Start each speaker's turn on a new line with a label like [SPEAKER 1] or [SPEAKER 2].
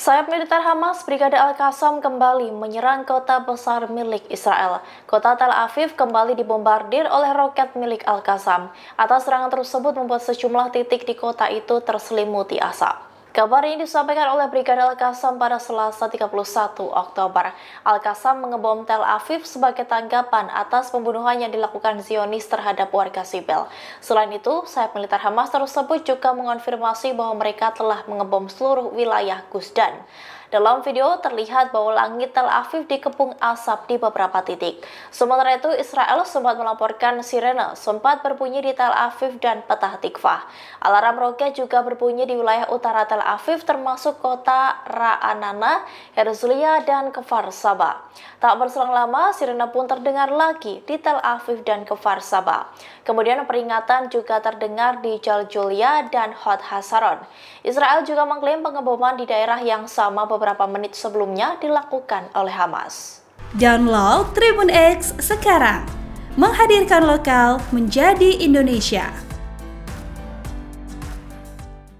[SPEAKER 1] Sayap militer Hamas Brigade Al-Qassam kembali menyerang kota besar milik Israel. Kota Tel Aviv kembali dibombardir oleh roket milik Al-Qassam. Atas serangan tersebut membuat sejumlah titik di kota itu terselimuti asap. Kabar ini disampaikan oleh Brigadir Al-Qassam pada Selasa 31 Oktober. Al-Qassam mengebom Tel Aviv sebagai tanggapan atas pembunuhan yang dilakukan Zionis terhadap warga sipil. Selain itu, sayap militer Hamas tersebut juga mengonfirmasi bahwa mereka telah mengebom seluruh wilayah Gusdan. Dalam video terlihat bahwa langit Tel Aviv dikepung asap di beberapa titik. Sementara itu, Israel sempat melaporkan sirene sempat berbunyi di Tel Aviv dan Petah Tikvah. Alarm roket juga berbunyi di wilayah utara Tel Aviv termasuk kota Ra'anana, Herzliya, dan Kfar Saba. Tak berselang lama, sirene pun terdengar lagi di Tel Aviv dan Kfar Saba. Kemudian peringatan juga terdengar di Jaljulia dan Hot Hasaron. Israel juga mengklaim pengeboman di daerah yang sama beberapa menit sebelumnya dilakukan oleh Hamas.
[SPEAKER 2] Download Tribun X sekarang, menghadirkan lokal menjadi Indonesia.